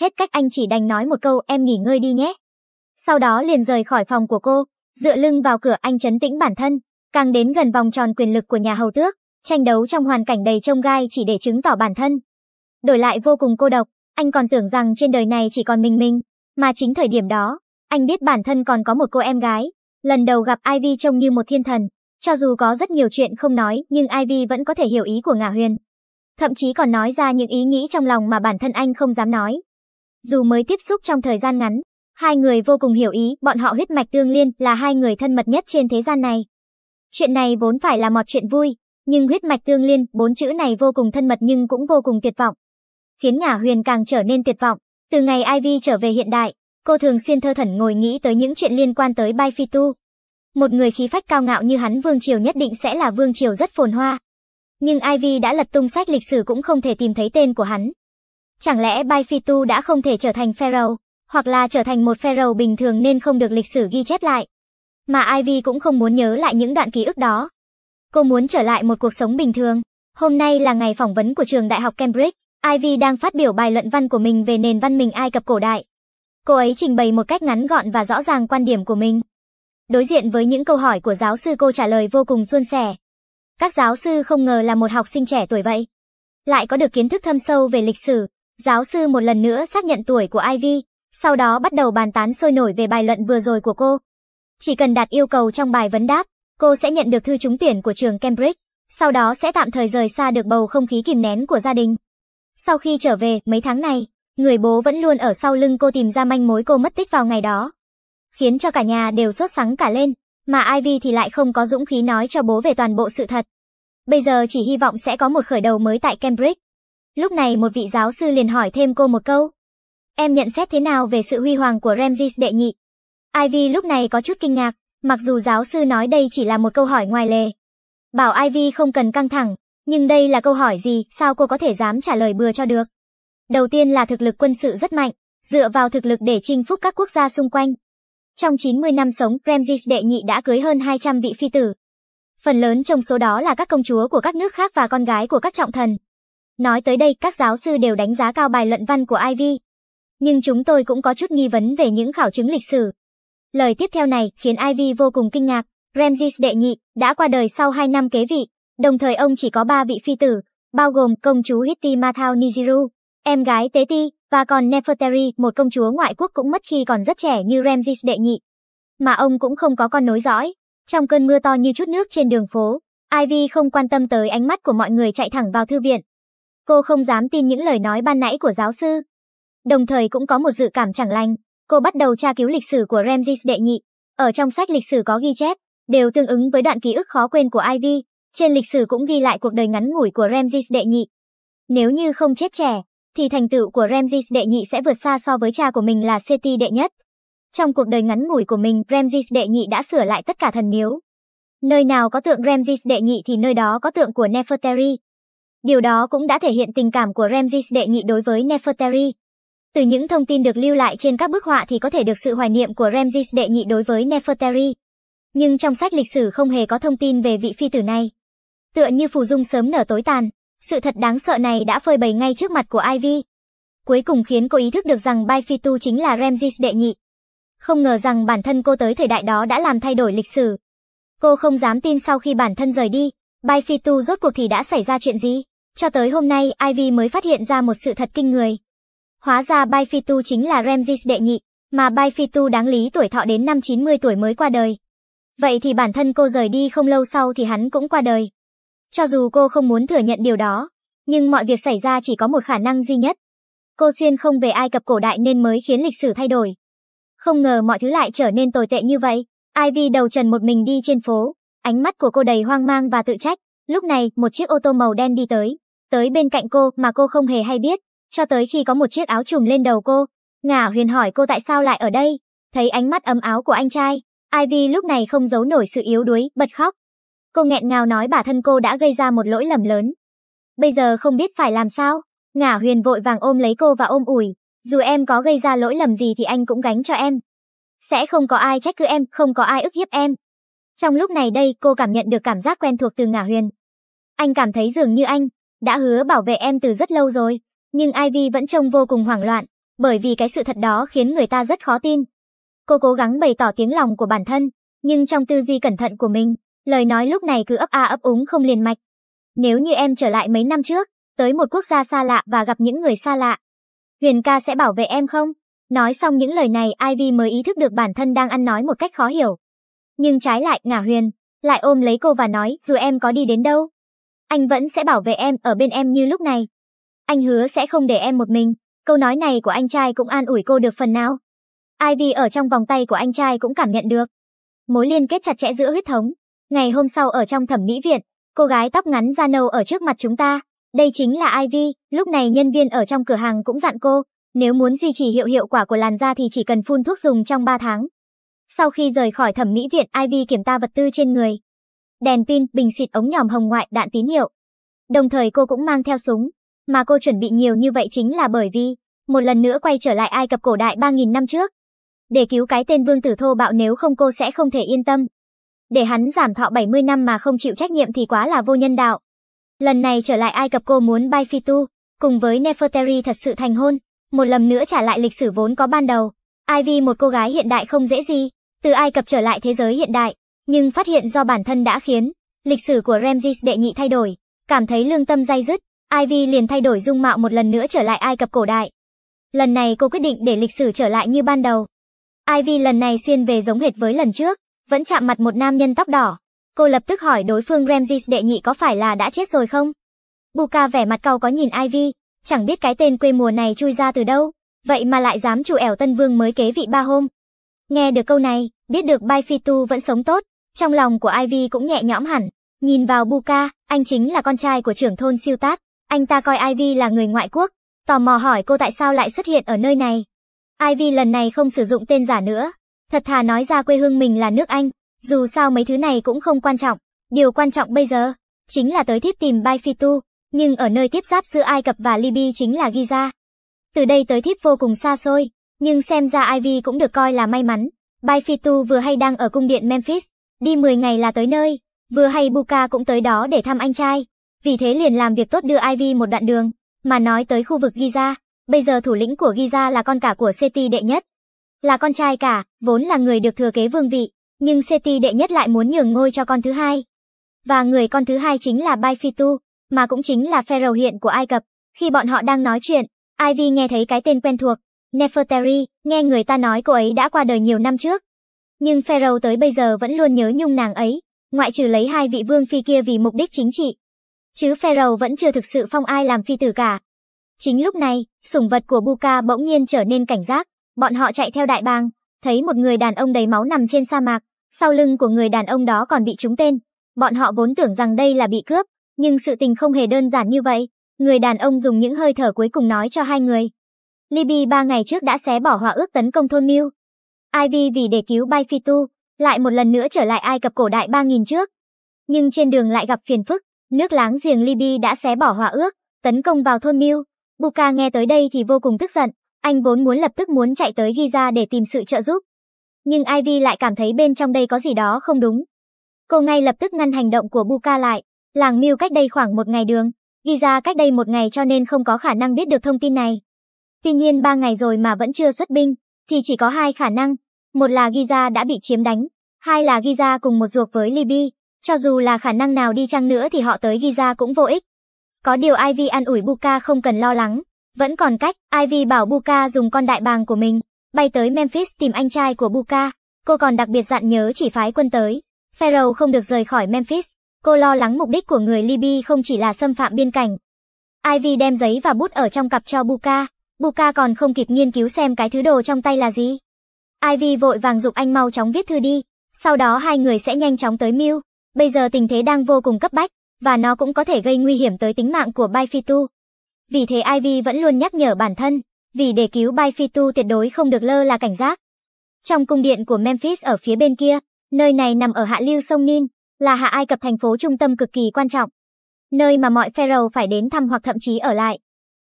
Hết cách anh chỉ đành nói một câu em nghỉ ngơi đi nhé. Sau đó liền rời khỏi phòng của cô, dựa lưng vào cửa anh chấn tĩnh bản thân, càng đến gần vòng tròn quyền lực của nhà hầu tước, tranh đấu trong hoàn cảnh đầy trông gai chỉ để chứng tỏ bản thân. Đổi lại vô cùng cô độc, anh còn tưởng rằng trên đời này chỉ còn mình mình, mà chính thời điểm đó, anh biết bản thân còn có một cô em gái, Lần đầu gặp Ivy trông như một thiên thần, cho dù có rất nhiều chuyện không nói nhưng Ivy vẫn có thể hiểu ý của Ngà Huyền. Thậm chí còn nói ra những ý nghĩ trong lòng mà bản thân anh không dám nói. Dù mới tiếp xúc trong thời gian ngắn, hai người vô cùng hiểu ý, bọn họ huyết mạch tương liên là hai người thân mật nhất trên thế gian này. Chuyện này vốn phải là một chuyện vui, nhưng huyết mạch tương liên, bốn chữ này vô cùng thân mật nhưng cũng vô cùng tuyệt vọng. Khiến Ngả Huyền càng trở nên tuyệt vọng. Từ ngày Ivy trở về hiện đại, Cô thường xuyên thơ thẩn ngồi nghĩ tới những chuyện liên quan tới Bai Phi Tu. Một người khí phách cao ngạo như hắn vương triều nhất định sẽ là vương triều rất phồn hoa. Nhưng Ivy đã lật tung sách lịch sử cũng không thể tìm thấy tên của hắn. Chẳng lẽ Bai Phi Tu đã không thể trở thành Pharaoh, hoặc là trở thành một Pharaoh bình thường nên không được lịch sử ghi chép lại. Mà Ivy cũng không muốn nhớ lại những đoạn ký ức đó. Cô muốn trở lại một cuộc sống bình thường. Hôm nay là ngày phỏng vấn của trường Đại học Cambridge. Ivy đang phát biểu bài luận văn của mình về nền văn minh Ai Cập cổ đại. Cô ấy trình bày một cách ngắn gọn và rõ ràng quan điểm của mình. Đối diện với những câu hỏi của giáo sư cô trả lời vô cùng suôn sẻ. Các giáo sư không ngờ là một học sinh trẻ tuổi vậy. Lại có được kiến thức thâm sâu về lịch sử, giáo sư một lần nữa xác nhận tuổi của Ivy, sau đó bắt đầu bàn tán sôi nổi về bài luận vừa rồi của cô. Chỉ cần đạt yêu cầu trong bài vấn đáp, cô sẽ nhận được thư trúng tuyển của trường Cambridge, sau đó sẽ tạm thời rời xa được bầu không khí kìm nén của gia đình. Sau khi trở về, mấy tháng này, Người bố vẫn luôn ở sau lưng cô tìm ra manh mối cô mất tích vào ngày đó. Khiến cho cả nhà đều sốt sắng cả lên, mà Ivy thì lại không có dũng khí nói cho bố về toàn bộ sự thật. Bây giờ chỉ hy vọng sẽ có một khởi đầu mới tại Cambridge. Lúc này một vị giáo sư liền hỏi thêm cô một câu. Em nhận xét thế nào về sự huy hoàng của Ramses đệ nhị? Ivy lúc này có chút kinh ngạc, mặc dù giáo sư nói đây chỉ là một câu hỏi ngoài lề. Bảo Ivy không cần căng thẳng, nhưng đây là câu hỏi gì, sao cô có thể dám trả lời bừa cho được? Đầu tiên là thực lực quân sự rất mạnh, dựa vào thực lực để chinh phục các quốc gia xung quanh. Trong 90 năm sống, Ramses đệ nhị đã cưới hơn 200 vị phi tử. Phần lớn trong số đó là các công chúa của các nước khác và con gái của các trọng thần. Nói tới đây, các giáo sư đều đánh giá cao bài luận văn của Ivy. Nhưng chúng tôi cũng có chút nghi vấn về những khảo chứng lịch sử. Lời tiếp theo này khiến Ivy vô cùng kinh ngạc. Ramses đệ nhị đã qua đời sau 2 năm kế vị, đồng thời ông chỉ có 3 vị phi tử, bao gồm công chúa Hittimathao Nijiru, em gái Tế Ti, và còn Nefertari, một công chúa ngoại quốc cũng mất khi còn rất trẻ như Ramses đệ nhị. Mà ông cũng không có con nối dõi. Trong cơn mưa to như chút nước trên đường phố, Ivy không quan tâm tới ánh mắt của mọi người chạy thẳng vào thư viện. Cô không dám tin những lời nói ban nãy của giáo sư. Đồng thời cũng có một dự cảm chẳng lành. Cô bắt đầu tra cứu lịch sử của Ramses đệ nhị. Ở trong sách lịch sử có ghi chép, đều tương ứng với đoạn ký ức khó quên của Ivy. Trên lịch sử cũng ghi lại cuộc đời ngắn ngủi của Ramses đệ nhị. Nếu như không chết trẻ, thì thành tựu của Ramses đệ nhị sẽ vượt xa so với cha của mình là Seti đệ nhất. Trong cuộc đời ngắn ngủi của mình, Ramses đệ nhị đã sửa lại tất cả thần miếu. Nơi nào có tượng Ramses đệ nhị thì nơi đó có tượng của Nefertari. Điều đó cũng đã thể hiện tình cảm của Ramses đệ nhị đối với Nefertari. Từ những thông tin được lưu lại trên các bức họa thì có thể được sự hoài niệm của Ramses đệ nhị đối với Nefertari. Nhưng trong sách lịch sử không hề có thông tin về vị phi tử này. Tựa như phù dung sớm nở tối tàn, sự thật đáng sợ này đã phơi bày ngay trước mặt của Ivy. Cuối cùng khiến cô ý thức được rằng Bai chính là Ramses đệ nhị. Không ngờ rằng bản thân cô tới thời đại đó đã làm thay đổi lịch sử. Cô không dám tin sau khi bản thân rời đi, Bai rốt cuộc thì đã xảy ra chuyện gì. Cho tới hôm nay, Ivy mới phát hiện ra một sự thật kinh người. Hóa ra Bai chính là Ramses đệ nhị, mà Bai đáng lý tuổi thọ đến năm 90 tuổi mới qua đời. Vậy thì bản thân cô rời đi không lâu sau thì hắn cũng qua đời. Cho dù cô không muốn thừa nhận điều đó, nhưng mọi việc xảy ra chỉ có một khả năng duy nhất. Cô xuyên không về Ai Cập cổ đại nên mới khiến lịch sử thay đổi. Không ngờ mọi thứ lại trở nên tồi tệ như vậy. Ivy đầu trần một mình đi trên phố, ánh mắt của cô đầy hoang mang và tự trách. Lúc này, một chiếc ô tô màu đen đi tới, tới bên cạnh cô mà cô không hề hay biết, cho tới khi có một chiếc áo trùm lên đầu cô. Ngả huyền hỏi cô tại sao lại ở đây, thấy ánh mắt ấm áo của anh trai. Ivy lúc này không giấu nổi sự yếu đuối, bật khóc. Cô nghẹn ngào nói bản thân cô đã gây ra một lỗi lầm lớn. Bây giờ không biết phải làm sao. Ngả huyền vội vàng ôm lấy cô và ôm ủi. Dù em có gây ra lỗi lầm gì thì anh cũng gánh cho em. Sẽ không có ai trách cứ em, không có ai ức hiếp em. Trong lúc này đây cô cảm nhận được cảm giác quen thuộc từ ngả huyền. Anh cảm thấy dường như anh đã hứa bảo vệ em từ rất lâu rồi. Nhưng Ivy vẫn trông vô cùng hoảng loạn, bởi vì cái sự thật đó khiến người ta rất khó tin. Cô cố gắng bày tỏ tiếng lòng của bản thân, nhưng trong tư duy cẩn thận của mình, Lời nói lúc này cứ ấp a ấp úng không liền mạch. Nếu như em trở lại mấy năm trước, tới một quốc gia xa lạ và gặp những người xa lạ, Huyền ca sẽ bảo vệ em không? Nói xong những lời này Ivy mới ý thức được bản thân đang ăn nói một cách khó hiểu. Nhưng trái lại ngả Huyền, lại ôm lấy cô và nói dù em có đi đến đâu, anh vẫn sẽ bảo vệ em ở bên em như lúc này. Anh hứa sẽ không để em một mình. Câu nói này của anh trai cũng an ủi cô được phần nào. Ivy ở trong vòng tay của anh trai cũng cảm nhận được. Mối liên kết chặt chẽ giữa huyết thống, Ngày hôm sau ở trong thẩm mỹ viện, cô gái tóc ngắn da nâu ở trước mặt chúng ta, đây chính là Ivy, lúc này nhân viên ở trong cửa hàng cũng dặn cô, nếu muốn duy trì hiệu hiệu quả của làn da thì chỉ cần phun thuốc dùng trong 3 tháng. Sau khi rời khỏi thẩm mỹ viện, Ivy kiểm tra vật tư trên người. Đèn pin, bình xịt ống nhòm hồng ngoại đạn tín hiệu. Đồng thời cô cũng mang theo súng, mà cô chuẩn bị nhiều như vậy chính là bởi vì, một lần nữa quay trở lại Ai Cập cổ đại 3.000 năm trước. Để cứu cái tên vương tử thô bạo nếu không cô sẽ không thể yên tâm, để hắn giảm thọ 70 năm mà không chịu trách nhiệm thì quá là vô nhân đạo. Lần này trở lại Ai Cập cô muốn bay phi tu, cùng với Nefertari thật sự thành hôn, một lần nữa trả lại lịch sử vốn có ban đầu. Ivy một cô gái hiện đại không dễ gì, từ Ai Cập trở lại thế giới hiện đại, nhưng phát hiện do bản thân đã khiến lịch sử của Ramses đệ nhị thay đổi, cảm thấy lương tâm dai dứt, Ivy liền thay đổi dung mạo một lần nữa trở lại Ai Cập cổ đại. Lần này cô quyết định để lịch sử trở lại như ban đầu. Ivy lần này xuyên về giống hệt với lần trước, vẫn chạm mặt một nam nhân tóc đỏ. Cô lập tức hỏi đối phương Ramses đệ nhị có phải là đã chết rồi không? Buka vẻ mặt cau có nhìn Ivy, chẳng biết cái tên quê mùa này chui ra từ đâu, vậy mà lại dám chủ ẻo tân vương mới kế vị ba hôm. Nghe được câu này, biết được Bai vẫn sống tốt, trong lòng của Ivy cũng nhẹ nhõm hẳn. Nhìn vào Buka, anh chính là con trai của trưởng thôn siêu tát, anh ta coi Ivy là người ngoại quốc, tò mò hỏi cô tại sao lại xuất hiện ở nơi này. Ivy lần này không sử dụng tên giả nữa, Thật thà nói ra quê hương mình là nước Anh, dù sao mấy thứ này cũng không quan trọng. Điều quan trọng bây giờ, chính là tới thiếp tìm Bai nhưng ở nơi tiếp giáp giữa Ai Cập và Libya chính là Giza. Từ đây tới thiếp vô cùng xa xôi, nhưng xem ra Ivy cũng được coi là may mắn. Bai vừa hay đang ở cung điện Memphis, đi 10 ngày là tới nơi, vừa hay Buka cũng tới đó để thăm anh trai. Vì thế liền làm việc tốt đưa Ivy một đoạn đường, mà nói tới khu vực Giza, bây giờ thủ lĩnh của Giza là con cả của Seti đệ nhất, là con trai cả, vốn là người được thừa kế vương vị, nhưng Seti đệ nhất lại muốn nhường ngôi cho con thứ hai. Và người con thứ hai chính là Bai mà cũng chính là pharaoh hiện của Ai Cập. Khi bọn họ đang nói chuyện, Ivy nghe thấy cái tên quen thuộc, Nefertari, nghe người ta nói cô ấy đã qua đời nhiều năm trước. Nhưng pharaoh tới bây giờ vẫn luôn nhớ nhung nàng ấy, ngoại trừ lấy hai vị vương phi kia vì mục đích chính trị. Chứ pharaoh vẫn chưa thực sự phong ai làm phi tử cả. Chính lúc này, sủng vật của Buka bỗng nhiên trở nên cảnh giác. Bọn họ chạy theo đại bang thấy một người đàn ông đầy máu nằm trên sa mạc, sau lưng của người đàn ông đó còn bị trúng tên. Bọn họ vốn tưởng rằng đây là bị cướp, nhưng sự tình không hề đơn giản như vậy. Người đàn ông dùng những hơi thở cuối cùng nói cho hai người. Libby ba ngày trước đã xé bỏ hòa ước tấn công thôn Mew. Ivy vì để cứu Bai Fitu, lại một lần nữa trở lại Ai Cập cổ đại ba nghìn trước. Nhưng trên đường lại gặp phiền phức, nước láng giềng Libby đã xé bỏ hòa ước, tấn công vào thôn miu Buka nghe tới đây thì vô cùng tức giận, anh vốn muốn lập tức muốn chạy tới Giza để tìm sự trợ giúp. Nhưng Ivy lại cảm thấy bên trong đây có gì đó không đúng. Cô ngay lập tức ngăn hành động của Buka lại. Làng Miu cách đây khoảng một ngày đường. Giza cách đây một ngày cho nên không có khả năng biết được thông tin này. Tuy nhiên ba ngày rồi mà vẫn chưa xuất binh, thì chỉ có hai khả năng. Một là Giza đã bị chiếm đánh, hai là Giza cùng một ruột với Libby. Cho dù là khả năng nào đi chăng nữa thì họ tới Giza cũng vô ích. Có điều Ivy an ủi Buka không cần lo lắng, vẫn còn cách, Ivy bảo Buka dùng con đại bàng của mình, bay tới Memphis tìm anh trai của Buka. Cô còn đặc biệt dặn nhớ chỉ phái quân tới. Pharaoh không được rời khỏi Memphis. Cô lo lắng mục đích của người Libby không chỉ là xâm phạm biên cảnh. Ivy đem giấy và bút ở trong cặp cho Buka. Buka còn không kịp nghiên cứu xem cái thứ đồ trong tay là gì. Ivy vội vàng dục anh mau chóng viết thư đi. Sau đó hai người sẽ nhanh chóng tới Mew. Bây giờ tình thế đang vô cùng cấp bách, và nó cũng có thể gây nguy hiểm tới tính mạng của Bai vì thế Ivy vẫn luôn nhắc nhở bản thân, vì để cứu Bai Fitu tuyệt đối không được lơ là cảnh giác. Trong cung điện của Memphis ở phía bên kia, nơi này nằm ở hạ lưu sông Nin, là hạ Ai Cập thành phố trung tâm cực kỳ quan trọng. Nơi mà mọi pharaoh phải đến thăm hoặc thậm chí ở lại.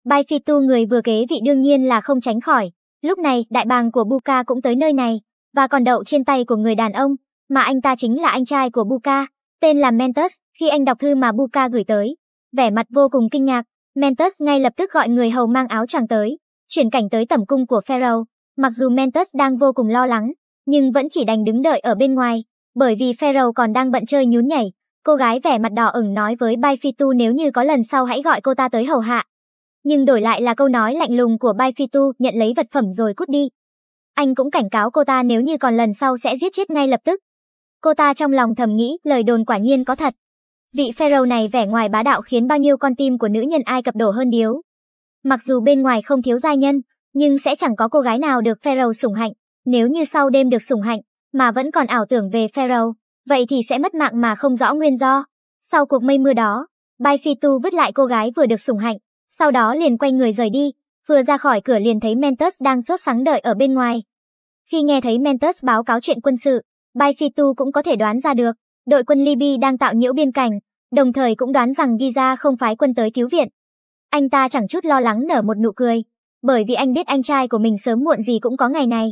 Bai Fitu người vừa kế vị đương nhiên là không tránh khỏi. Lúc này, đại bàng của Buka cũng tới nơi này, và còn đậu trên tay của người đàn ông, mà anh ta chính là anh trai của Buka, tên là Mentus, khi anh đọc thư mà Buka gửi tới. Vẻ mặt vô cùng kinh ngạc, Mentus ngay lập tức gọi người hầu mang áo choàng tới, chuyển cảnh tới tẩm cung của Pharaoh. Mặc dù Mentus đang vô cùng lo lắng, nhưng vẫn chỉ đành đứng đợi ở bên ngoài, bởi vì Pharaoh còn đang bận chơi nhún nhảy. Cô gái vẻ mặt đỏ ửng nói với Bai nếu như có lần sau hãy gọi cô ta tới hầu hạ. Nhưng đổi lại là câu nói lạnh lùng của Bai nhận lấy vật phẩm rồi cút đi. Anh cũng cảnh cáo cô ta nếu như còn lần sau sẽ giết chết ngay lập tức. Cô ta trong lòng thầm nghĩ lời đồn quả nhiên có thật. Vị pharaoh này vẻ ngoài bá đạo khiến bao nhiêu con tim của nữ nhân Ai Cập đổ hơn điếu. Mặc dù bên ngoài không thiếu giai nhân, nhưng sẽ chẳng có cô gái nào được pharaoh sủng hạnh. Nếu như sau đêm được sủng hạnh, mà vẫn còn ảo tưởng về pharaoh, vậy thì sẽ mất mạng mà không rõ nguyên do. Sau cuộc mây mưa đó, Bai Phi Tu vứt lại cô gái vừa được sủng hạnh, sau đó liền quay người rời đi, vừa ra khỏi cửa liền thấy Mentus đang sốt sáng đợi ở bên ngoài. Khi nghe thấy Mentus báo cáo chuyện quân sự, Bai Phi Tu cũng có thể đoán ra được, đội quân Libya đang tạo nhiễu biên cảnh, đồng thời cũng đoán rằng Giza không phái quân tới cứu viện. Anh ta chẳng chút lo lắng nở một nụ cười, bởi vì anh biết anh trai của mình sớm muộn gì cũng có ngày này.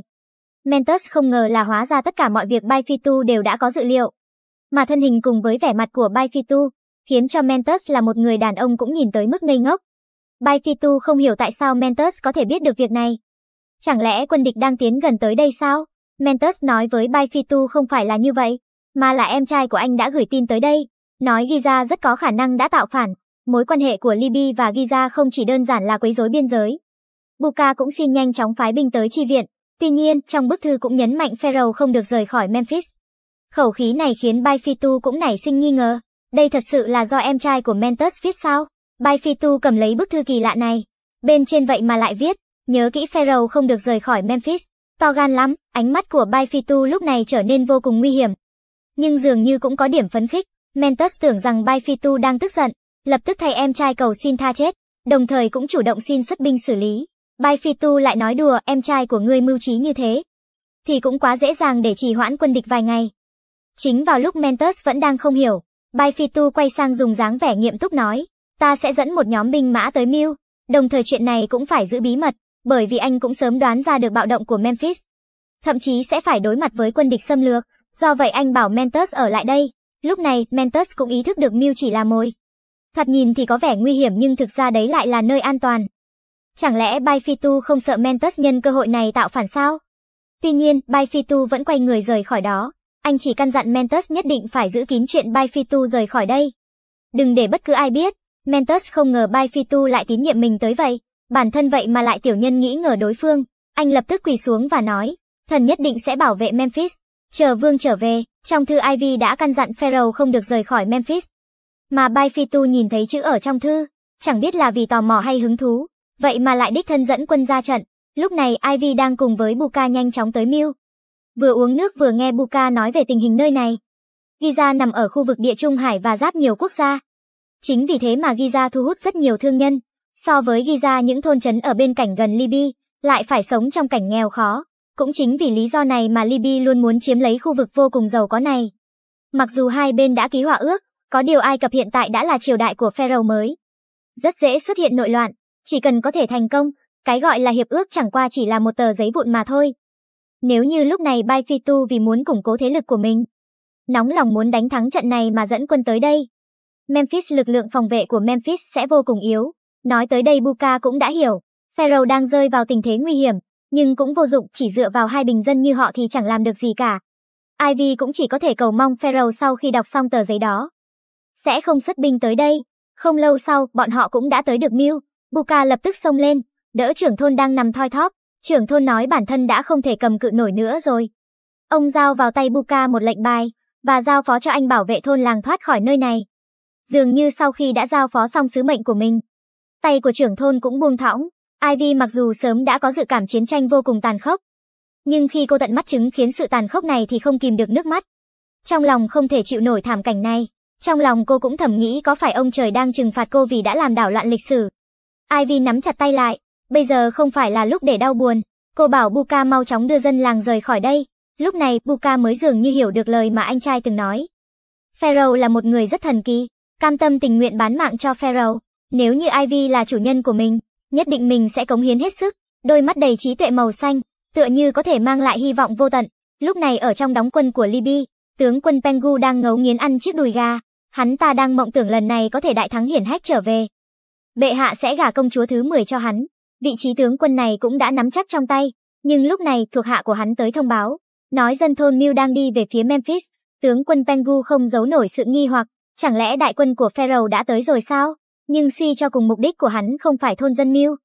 Mentus không ngờ là hóa ra tất cả mọi việc Bai đều đã có dự liệu. Mà thân hình cùng với vẻ mặt của Bai khiến cho Mentus là một người đàn ông cũng nhìn tới mức ngây ngốc. Bai không hiểu tại sao Mentus có thể biết được việc này. Chẳng lẽ quân địch đang tiến gần tới đây sao? Mentus nói với Bai không phải là như vậy, mà là em trai của anh đã gửi tin tới đây nói Giza rất có khả năng đã tạo phản. Mối quan hệ của Libya và Giza không chỉ đơn giản là quấy rối biên giới. Buka cũng xin nhanh chóng phái binh tới chi viện. Tuy nhiên, trong bức thư cũng nhấn mạnh Pharaoh không được rời khỏi Memphis. Khẩu khí này khiến Baifitu cũng nảy sinh nghi ngờ. Đây thật sự là do em trai của Mentus viết sao? Baifitu cầm lấy bức thư kỳ lạ này. Bên trên vậy mà lại viết, nhớ kỹ Pharaoh không được rời khỏi Memphis. To gan lắm, ánh mắt của Baifitu lúc này trở nên vô cùng nguy hiểm. Nhưng dường như cũng có điểm phấn khích. Mentus tưởng rằng Bai đang tức giận, lập tức thay em trai cầu xin tha chết, đồng thời cũng chủ động xin xuất binh xử lý. Bai lại nói đùa em trai của ngươi mưu trí như thế. Thì cũng quá dễ dàng để trì hoãn quân địch vài ngày. Chính vào lúc Mentus vẫn đang không hiểu, Bai quay sang dùng dáng vẻ nghiêm túc nói, ta sẽ dẫn một nhóm binh mã tới Mưu, đồng thời chuyện này cũng phải giữ bí mật, bởi vì anh cũng sớm đoán ra được bạo động của Memphis. Thậm chí sẽ phải đối mặt với quân địch xâm lược, do vậy anh bảo Mentus ở lại đây, Lúc này, Mentus cũng ý thức được Mew chỉ là mồi. Thoạt nhìn thì có vẻ nguy hiểm nhưng thực ra đấy lại là nơi an toàn. Chẳng lẽ Bai không sợ Mentus nhân cơ hội này tạo phản sao? Tuy nhiên, Bai vẫn quay người rời khỏi đó. Anh chỉ căn dặn Mentus nhất định phải giữ kín chuyện Bai rời khỏi đây. Đừng để bất cứ ai biết. Mentus không ngờ Bai lại tín nhiệm mình tới vậy. Bản thân vậy mà lại tiểu nhân nghĩ ngờ đối phương. Anh lập tức quỳ xuống và nói, thần nhất định sẽ bảo vệ Memphis. Chờ vương trở về, trong thư Ivy đã căn dặn Pharaoh không được rời khỏi Memphis. Mà Baifitu nhìn thấy chữ ở trong thư, chẳng biết là vì tò mò hay hứng thú, vậy mà lại đích thân dẫn quân ra trận. Lúc này Ivy đang cùng với Buka nhanh chóng tới Miu. Vừa uống nước vừa nghe Buka nói về tình hình nơi này. Giza nằm ở khu vực địa trung hải và giáp nhiều quốc gia. Chính vì thế mà Giza thu hút rất nhiều thương nhân. So với Giza những thôn trấn ở bên cạnh gần Libya, lại phải sống trong cảnh nghèo khó. Cũng chính vì lý do này mà Libya luôn muốn chiếm lấy khu vực vô cùng giàu có này. Mặc dù hai bên đã ký hòa ước, có điều Ai Cập hiện tại đã là triều đại của Pharaoh mới. Rất dễ xuất hiện nội loạn, chỉ cần có thể thành công, cái gọi là hiệp ước chẳng qua chỉ là một tờ giấy vụn mà thôi. Nếu như lúc này Bai vì muốn củng cố thế lực của mình, nóng lòng muốn đánh thắng trận này mà dẫn quân tới đây. Memphis lực lượng phòng vệ của Memphis sẽ vô cùng yếu. Nói tới đây Buka cũng đã hiểu, Pharaoh đang rơi vào tình thế nguy hiểm, nhưng cũng vô dụng, chỉ dựa vào hai bình dân như họ thì chẳng làm được gì cả. Ivy cũng chỉ có thể cầu mong Pharaoh sau khi đọc xong tờ giấy đó. Sẽ không xuất binh tới đây. Không lâu sau, bọn họ cũng đã tới được Mew. Buka lập tức xông lên, đỡ trưởng thôn đang nằm thoi thóp. Trưởng thôn nói bản thân đã không thể cầm cự nổi nữa rồi. Ông giao vào tay Buka một lệnh bài, và giao phó cho anh bảo vệ thôn làng thoát khỏi nơi này. Dường như sau khi đã giao phó xong sứ mệnh của mình, tay của trưởng thôn cũng buông thõng, Ivy mặc dù sớm đã có dự cảm chiến tranh vô cùng tàn khốc, nhưng khi cô tận mắt chứng kiến sự tàn khốc này thì không kìm được nước mắt. Trong lòng không thể chịu nổi thảm cảnh này, trong lòng cô cũng thầm nghĩ có phải ông trời đang trừng phạt cô vì đã làm đảo loạn lịch sử. Ivy nắm chặt tay lại, bây giờ không phải là lúc để đau buồn, cô bảo Buka mau chóng đưa dân làng rời khỏi đây. Lúc này Buka mới dường như hiểu được lời mà anh trai từng nói. Pharaoh là một người rất thần kỳ, cam tâm tình nguyện bán mạng cho Pharaoh, nếu như Ivy là chủ nhân của mình, nhất định mình sẽ cống hiến hết sức, đôi mắt đầy trí tuệ màu xanh, tựa như có thể mang lại hy vọng vô tận. Lúc này ở trong đóng quân của Libby, tướng quân Pengu đang ngấu nghiến ăn chiếc đùi gà, hắn ta đang mộng tưởng lần này có thể đại thắng hiển hách trở về. Bệ hạ sẽ gả công chúa thứ 10 cho hắn, vị trí tướng quân này cũng đã nắm chắc trong tay, nhưng lúc này thuộc hạ của hắn tới thông báo, nói dân thôn Mew đang đi về phía Memphis, tướng quân Pengu không giấu nổi sự nghi hoặc, chẳng lẽ đại quân của Pharaoh đã tới rồi sao? nhưng suy cho cùng mục đích của hắn không phải thôn dân mưu.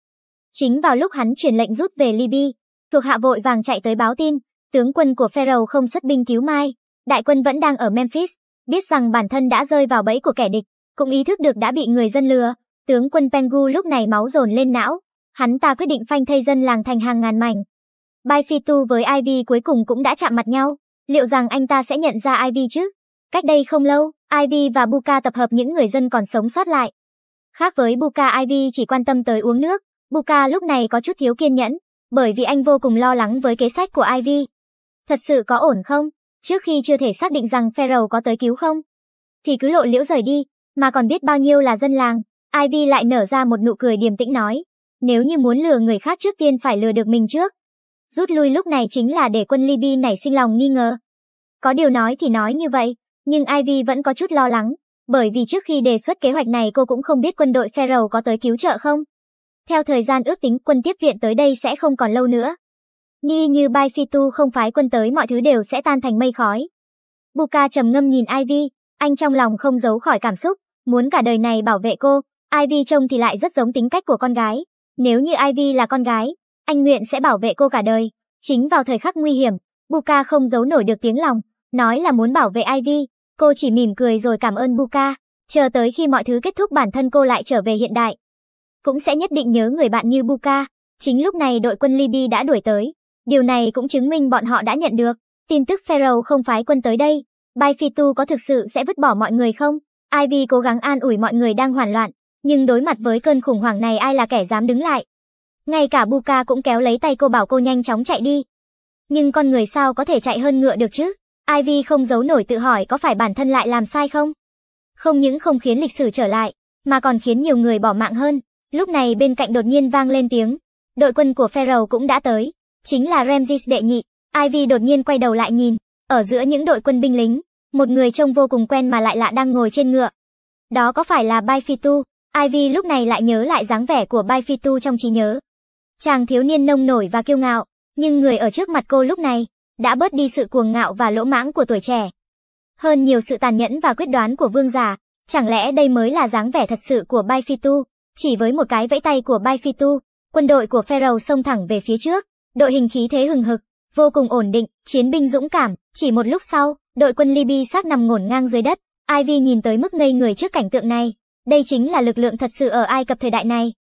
Chính vào lúc hắn truyền lệnh rút về Liby, thuộc hạ vội vàng chạy tới báo tin, tướng quân của Pharaoh không xuất binh cứu Mai, đại quân vẫn đang ở Memphis, biết rằng bản thân đã rơi vào bẫy của kẻ địch, cũng ý thức được đã bị người dân lừa, tướng quân Pengu lúc này máu dồn lên não, hắn ta quyết định phanh thây dân làng thành hàng ngàn mảnh. Bai Phi Tu với Ivy cuối cùng cũng đã chạm mặt nhau, liệu rằng anh ta sẽ nhận ra Ivy chứ? Cách đây không lâu, Ivy và Buka tập hợp những người dân còn sống sót lại, Khác với Buka ivy chỉ quan tâm tới uống nước, Buka lúc này có chút thiếu kiên nhẫn, bởi vì anh vô cùng lo lắng với kế sách của ivy Thật sự có ổn không? Trước khi chưa thể xác định rằng Pharaoh có tới cứu không, thì cứ lộ liễu rời đi, mà còn biết bao nhiêu là dân làng. Ivy lại nở ra một nụ cười điềm tĩnh nói, nếu như muốn lừa người khác trước tiên phải lừa được mình trước. Rút lui lúc này chính là để quân Libby nảy sinh lòng nghi ngờ. Có điều nói thì nói như vậy, nhưng Ivy vẫn có chút lo lắng, bởi vì trước khi đề xuất kế hoạch này cô cũng không biết quân đội Khe có tới cứu trợ không. Theo thời gian ước tính quân tiếp viện tới đây sẽ không còn lâu nữa. Nghi như Bai Phi Tu không phái quân tới mọi thứ đều sẽ tan thành mây khói. Buka trầm ngâm nhìn Ivy, anh trong lòng không giấu khỏi cảm xúc, muốn cả đời này bảo vệ cô. Ivy trông thì lại rất giống tính cách của con gái. Nếu như Ivy là con gái, anh nguyện sẽ bảo vệ cô cả đời. Chính vào thời khắc nguy hiểm, Buka không giấu nổi được tiếng lòng, nói là muốn bảo vệ Ivy, Cô chỉ mỉm cười rồi cảm ơn Buka, chờ tới khi mọi thứ kết thúc bản thân cô lại trở về hiện đại. Cũng sẽ nhất định nhớ người bạn như Buka. Chính lúc này đội quân Libby đã đuổi tới. Điều này cũng chứng minh bọn họ đã nhận được. Tin tức Pharaoh không phái quân tới đây. Bai Fitu có thực sự sẽ vứt bỏ mọi người không? Ivy cố gắng an ủi mọi người đang hoảng loạn. Nhưng đối mặt với cơn khủng hoảng này ai là kẻ dám đứng lại. Ngay cả Buka cũng kéo lấy tay cô bảo cô nhanh chóng chạy đi. Nhưng con người sao có thể chạy hơn ngựa được chứ? Ivy không giấu nổi tự hỏi có phải bản thân lại làm sai không? Không những không khiến lịch sử trở lại, mà còn khiến nhiều người bỏ mạng hơn. Lúc này bên cạnh đột nhiên vang lên tiếng. Đội quân của Pharaoh cũng đã tới. Chính là Ramses đệ nhị. Ivy đột nhiên quay đầu lại nhìn. Ở giữa những đội quân binh lính, một người trông vô cùng quen mà lại lạ đang ngồi trên ngựa. Đó có phải là Bai Ivy lúc này lại nhớ lại dáng vẻ của Bai trong trí nhớ. Chàng thiếu niên nông nổi và kiêu ngạo, nhưng người ở trước mặt cô lúc này đã bớt đi sự cuồng ngạo và lỗ mãng của tuổi trẻ. Hơn nhiều sự tàn nhẫn và quyết đoán của vương già, chẳng lẽ đây mới là dáng vẻ thật sự của Bai Phi-tu? Chỉ với một cái vẫy tay của Bai Phi-tu, quân đội của Pharaoh xông thẳng về phía trước, đội hình khí thế hừng hực, vô cùng ổn định, chiến binh dũng cảm, chỉ một lúc sau, đội quân Libby xác nằm ngổn ngang dưới đất, Ivy nhìn tới mức ngây người trước cảnh tượng này. Đây chính là lực lượng thật sự ở Ai Cập thời đại này.